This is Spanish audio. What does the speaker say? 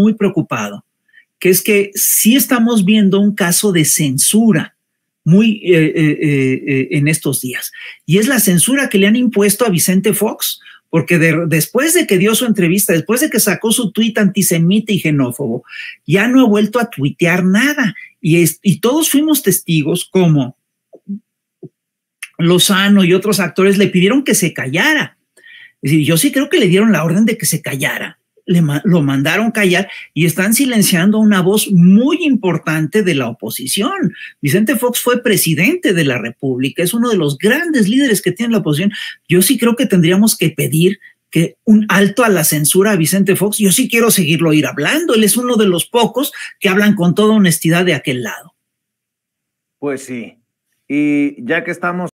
muy preocupado, que es que sí estamos viendo un caso de censura muy eh, eh, eh, en estos días. Y es la censura que le han impuesto a Vicente Fox, porque después de que dio su entrevista, después de que sacó su tuit antisemita y genófobo, ya no ha vuelto a tuitear nada. Y, y todos fuimos testigos como Lozano y otros actores le pidieron que se callara. yo sí creo que le dieron la orden de que se callara lo mandaron callar y están silenciando una voz muy importante de la oposición. Vicente Fox fue presidente de la República, es uno de los grandes líderes que tiene la oposición. Yo sí creo que tendríamos que pedir que un alto a la censura a Vicente Fox. Yo sí quiero seguirlo ir hablando. Él es uno de los pocos que hablan con toda honestidad de aquel lado. Pues sí. Y ya que estamos